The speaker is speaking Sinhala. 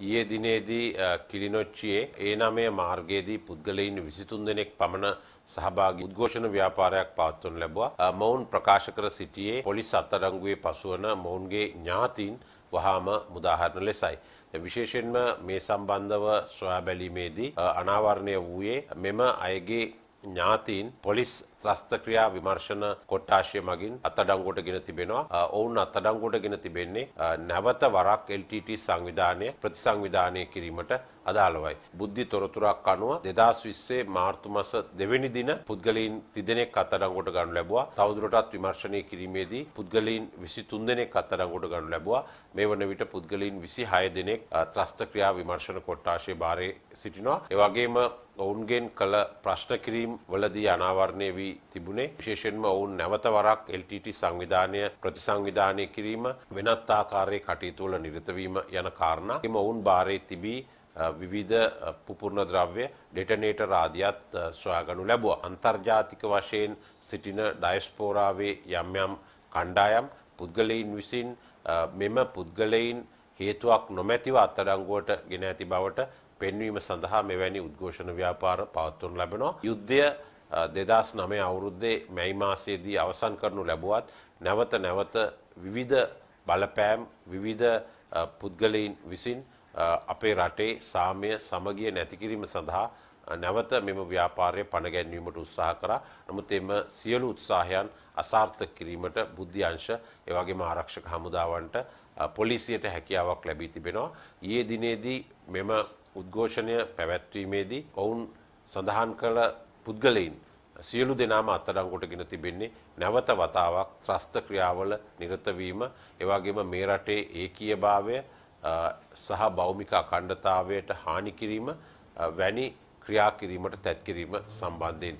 ඊයේ දිනේදී කිලිනොච්චියේ ඒ නමය මාර්ගයේදී පුද්ගලයින් විසිතුන් දෙනෙක් පමණ සහභාගි උද්ඝෝෂණ ව්‍යාපාරයක් පවත්වන ලැබවා මොවුන් ප්‍රකාශ කර සිටියේ පොලිස් අත්අඩංගුවේ පසුවන මොවුන්ගේ ඥාතීන් වහාම මුදාහරණ ලෙසයි. විශේෂයෙන්ම මේ සම්බන්ධව සොයා බැලීමේදී අනාවරණය වූයේ මෙම අයගේ ඥාතීන් පොලිස් ත්‍රස්තක්‍රියා විමර්ශන කොට්ටාශය මගින් අත්තඩංගොට ගෙන තිබෙනවා ඔවුන් අත්තඩංගොට ගෙන තිබෙන්නේ නැවත වරක් LTT සංවිධානය ප්‍රතිසංවිධානය කිරීමට අදාළවයි. බුද්ධි තොරතුරක් අනුව දෙදස් විස්සේ මාර්තුමස දෙවැනි දින පුද්ගලීන් තිදෙනෙක් අතරංගොට ගන්න ලැබවා තවදුරටත් විමර්ශනය කිරීමේදී පුද්ගලීන් විසි තුන් දෙනෙක් අත්තරංගොට ගන්න ලැබවා මේ වන විට පුද්ගලීන් විසි හය දෙනෙක් ත්‍රස්තක්‍රියා විමර්ශන කොට්ටාශය භාරය සිටිනවා. එවගේම ඔවුන්ගෙන් කළ ප්‍රශ්න කිරීම් වලදී අනාවරණය වී වී තිබුණේ විශේෂෙන්ම ඔවුන් නැවත වරක් LTT සංවිධානය ප්‍රතිසංවිධානය කිරීම වෙනත් ආකාරයේ කටයුතු වල නිරත වීම යන කාරණා එම ඔවුන් බාරේ තිබී විවිධ පුපුර්ණ ද්‍රව්‍ය ඩෙටනේටර් ආදියත් සොයාගනු ලැබුවා. අන්තර්ජාතික වශයෙන් සිටින ඩයස්පෝරාවේ යම් යම් කණ්ඩායම් පුද්ගලයින් විසින් මෙම පුද්ගලයින් හේතුවක් නොමැතිව අත්අඩංගුවට ගෙන ඇති බවට පෙන්වීම සඳහා මෙවැනි උද්ඝෝෂණ ව්‍යාපාර පවත්වනු ලැබෙනවා. යුද්ධය දෙදස් නමය අවුරුද්දේ මැයි මාසයේදී අවසන් කරනු ලැබුවත් නැවත නැවත විවිධ බලපෑම් විවිධ පුද්ගලයින් විසින් අපේ රටේ සාමය සමගිය නැතිකිරීම සඳහා නැවත මෙම ව්‍යාපාරය පණගැන්වීමට උත්සාහ කරා නමුත් එම සියලු උත්සාහයන් අසාර්ථක කිරීමට බුද්ධ්‍යංශ එවගේම ආරක්ෂක හමුදාවන්ට පොලිසියට හැකියාවක් ලැබී තිබෙනවා. ඊයේ දිනේදී මෙම උද්ඝෝෂණය පැවැත්වීමේදී ඔවුන් සඳහන් කළ පුද්ගලයින් සියලු දෙනාම අත්අඩංගුවටගෙන තිබෙන්නේ නැවත වතාවක් ත්‍රස්ත ක්‍රියාවල නිරත වීම, ඒ වගේම මේ රටේ ඒකීයභාවය සහ භෞමික අඛණ්ඩතාවයට හානි කිරීම වැනි ක්‍රියා කිරීමට තැත් කිරීම සම්බන්ධයෙන්